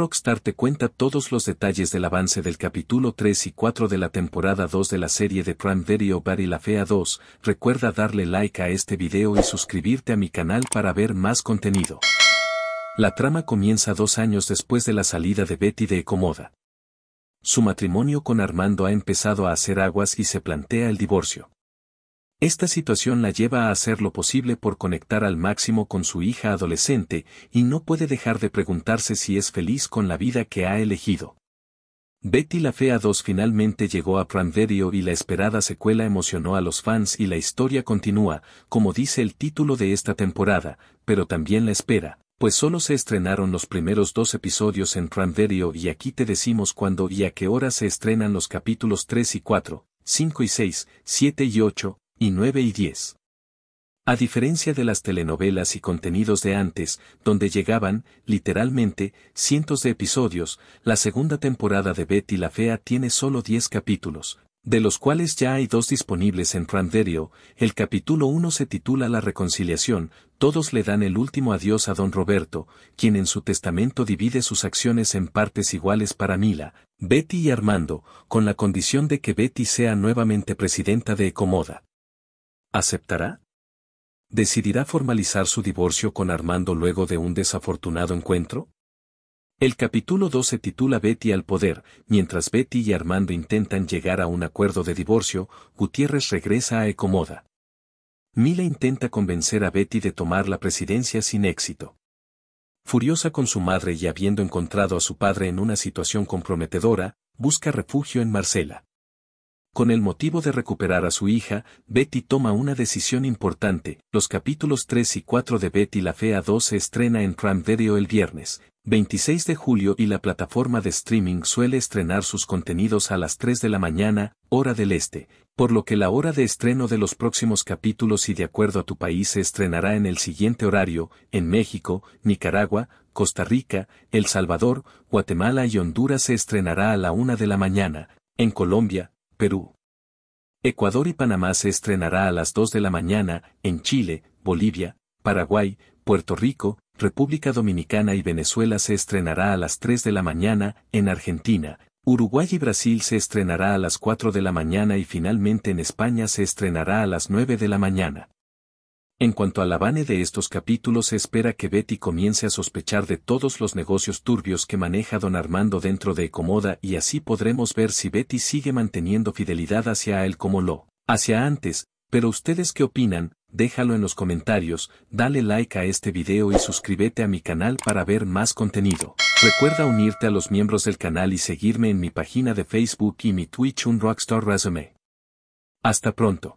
Rockstar te cuenta todos los detalles del avance del capítulo 3 y 4 de la temporada 2 de la serie de Prime Video Barry la Fea 2. Recuerda darle like a este video y suscribirte a mi canal para ver más contenido. La trama comienza dos años después de la salida de Betty de Ecomoda. Su matrimonio con Armando ha empezado a hacer aguas y se plantea el divorcio. Esta situación la lleva a hacer lo posible por conectar al máximo con su hija adolescente y no puede dejar de preguntarse si es feliz con la vida que ha elegido. Betty la Fea 2 finalmente llegó a Pramverio y la esperada secuela emocionó a los fans y la historia continúa, como dice el título de esta temporada, pero también la espera, pues solo se estrenaron los primeros dos episodios en Pramverio y aquí te decimos cuándo y a qué hora se estrenan los capítulos 3 y 4, 5 y 6, 7 y 8, y 9 y 10. A diferencia de las telenovelas y contenidos de antes, donde llegaban, literalmente, cientos de episodios, la segunda temporada de Betty la Fea tiene solo 10 capítulos, de los cuales ya hay dos disponibles en Ramderio, el capítulo 1 se titula La Reconciliación, todos le dan el último adiós a don Roberto, quien en su testamento divide sus acciones en partes iguales para Mila, Betty y Armando, con la condición de que Betty sea nuevamente presidenta de Ecomoda. ¿Aceptará? ¿Decidirá formalizar su divorcio con Armando luego de un desafortunado encuentro? El capítulo 2 titula Betty al poder. Mientras Betty y Armando intentan llegar a un acuerdo de divorcio, Gutiérrez regresa a Ecomoda. Mila intenta convencer a Betty de tomar la presidencia sin éxito. Furiosa con su madre y habiendo encontrado a su padre en una situación comprometedora, busca refugio en Marcela. Con el motivo de recuperar a su hija, Betty toma una decisión importante. Los capítulos 3 y 4 de Betty la Fea 2 se estrena en Prime Video el viernes, 26 de julio y la plataforma de streaming suele estrenar sus contenidos a las 3 de la mañana, hora del este, por lo que la hora de estreno de los próximos capítulos y de acuerdo a tu país se estrenará en el siguiente horario, en México, Nicaragua, Costa Rica, El Salvador, Guatemala y Honduras se estrenará a la 1 de la mañana, en Colombia, Perú. Ecuador y Panamá se estrenará a las 2 de la mañana, en Chile, Bolivia, Paraguay, Puerto Rico, República Dominicana y Venezuela se estrenará a las 3 de la mañana, en Argentina, Uruguay y Brasil se estrenará a las 4 de la mañana y finalmente en España se estrenará a las 9 de la mañana. En cuanto al avance de estos capítulos se espera que Betty comience a sospechar de todos los negocios turbios que maneja don Armando dentro de Ecomoda y así podremos ver si Betty sigue manteniendo fidelidad hacia él como lo hacia antes, pero ustedes qué opinan, déjalo en los comentarios, dale like a este video y suscríbete a mi canal para ver más contenido. Recuerda unirte a los miembros del canal y seguirme en mi página de Facebook y mi Twitch un Rockstar Resume. Hasta pronto.